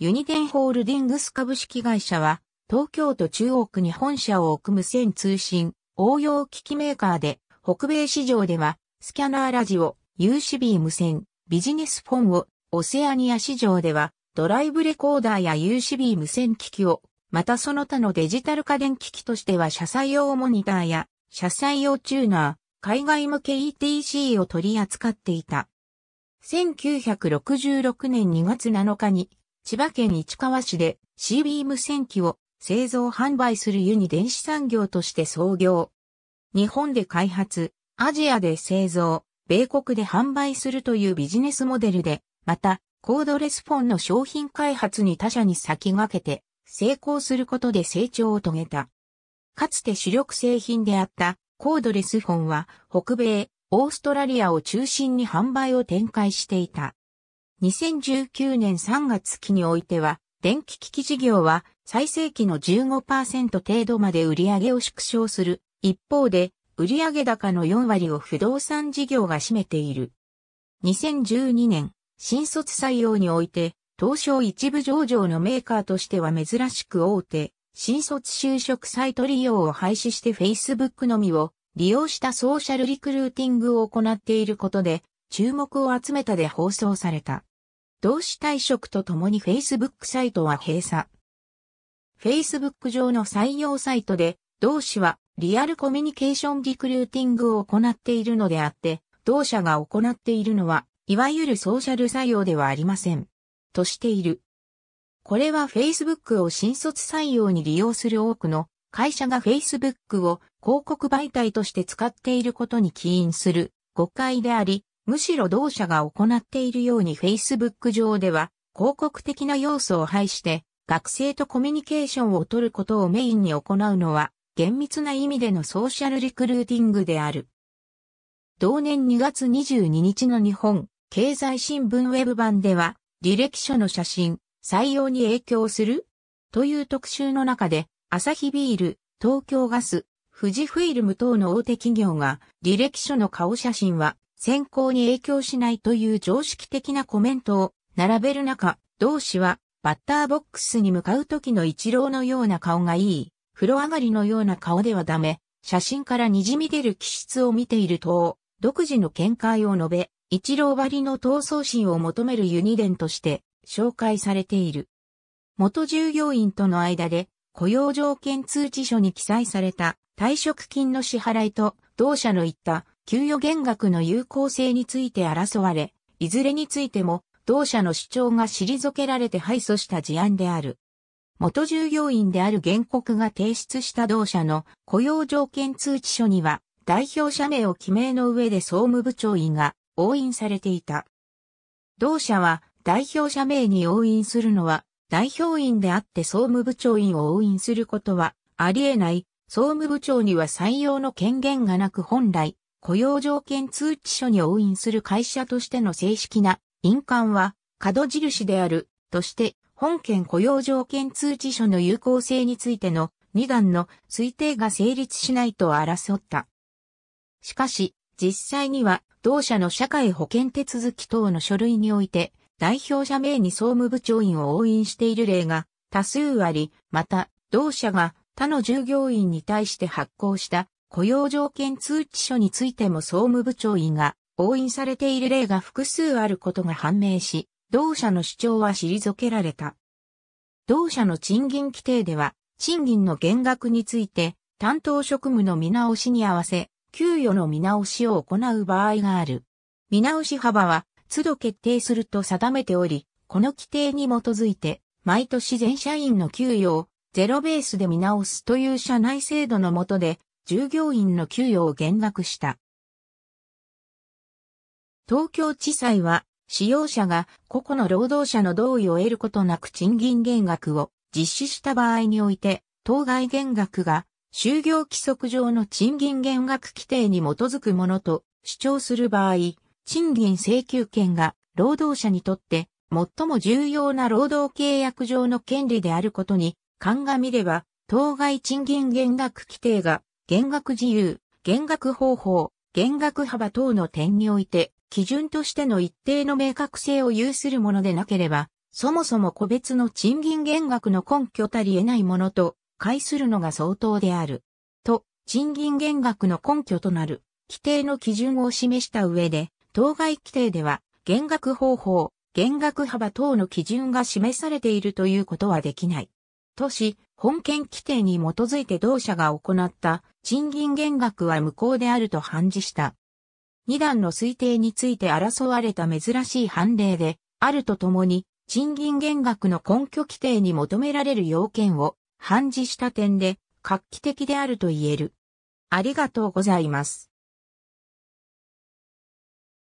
ユニテンホールディングス株式会社は、東京都中央区に本社を置く無線通信、応用機器メーカーで、北米市場では、スキャナーラジオ、UCB 無線、ビジネスフォンを、オセアニア市場では、ドライブレコーダーや UCB 無線機器を、またその他のデジタル家電機器としては車載用モニターや、車載用チューナー、海外向け ETC を取り扱っていた。1966年2月7日に、千葉県市川市で C ビーム戦機を製造販売するユニ電子産業として創業。日本で開発、アジアで製造、米国で販売するというビジネスモデルで、また、コードレスフォンの商品開発に他社に先駆けて、成功することで成長を遂げた。かつて主力製品であったコードレスフォンは北米、オーストラリアを中心に販売を展開していた。2019年3月期においては、電気機器事業は最盛期の15%程度まで売上を縮小する。一方で、売上高の4割を不動産事業が占めている。2012年、新卒採用において、東証一部上場のメーカーとしては珍しく大手、新卒就職サイト利用を廃止して Facebook のみを利用したソーシャルリクルーティングを行っていることで、注目を集めたで放送された。同志退職とともに Facebook サイトは閉鎖。Facebook 上の採用サイトで、同志はリアルコミュニケーションリクルーティングを行っているのであって、同社が行っているのは、いわゆるソーシャル採用ではありません。としている。これは Facebook を新卒採用に利用する多くの会社が Facebook を広告媒体として使っていることに起因する誤解であり、むしろ同社が行っているように Facebook 上では広告的な要素を排して学生とコミュニケーションを取ることをメインに行うのは厳密な意味でのソーシャルリクルーティングである。同年2月22日の日本経済新聞ウェブ版では履歴書の写真、採用に影響するという特集の中で、朝日ビール、東京ガス、富士フイルム等の大手企業が、履歴書の顔写真は選考に影響しないという常識的なコメントを並べる中、同氏はバッターボックスに向かう時の一郎のような顔がいい、風呂上がりのような顔ではダメ、写真から滲み出る気質を見ていると、独自の見解を述べ、一郎張りの闘争心を求めるユニデンとして紹介されている。元従業員との間で雇用条件通知書に記載された退職金の支払いと同社の言った給与減額の有効性について争われ、いずれについても同社の主張が退けられて敗訴した事案である。元従業員である原告が提出した同社の雇用条件通知書には、代表者名を記名の上で総務部長員が押印されていた。同社は代表者名に押印するのは代表員であって総務部長員を押印することはあり得ない。総務部長には採用の権限がなく本来雇用条件通知書に押印する会社としての正式な印鑑は、角印である、として、本件雇用条件通知書の有効性についての2段の推定が成立しないと争った。しかし、実際には、同社の社会保険手続き等の書類において、代表者名に総務部長員を応印している例が多数あり、また、同社が他の従業員に対して発行した雇用条件通知書についても総務部長員が押印されている例が複数あることが判明し、同社の主張は退けられた。同社の賃金規定では、賃金の減額について、担当職務の見直しに合わせ、給与の見直しを行う場合がある。見直し幅は、都度決定すると定めており、この規定に基づいて、毎年全社員の給与をゼロベースで見直すという社内制度の下で従業員の給与を減額した。東京地裁は、使用者が個々の労働者の同意を得ることなく賃金減額を実施した場合において、当該減額が就業規則上の賃金減額規定に基づくものと主張する場合、賃金請求権が労働者にとって最も重要な労働契約上の権利であることに鑑みれば、当該賃金減額規定が減額自由、減額方法、減額幅等の点において、基準としての一定の明確性を有するものでなければ、そもそも個別の賃金減額の根拠たり得ないものと、解するのが相当である。と、賃金減額の根拠となる、規定の基準を示した上で、当該規定では、減額方法、減額幅等の基準が示されているということはできない。とし、本件規定に基づいて同社が行った賃金減額は無効であると判事した。二段の推定について争われた珍しい判例で、あるとともに、賃金減額の根拠規定に求められる要件を判事した点で、画期的であると言える。ありがとうございます。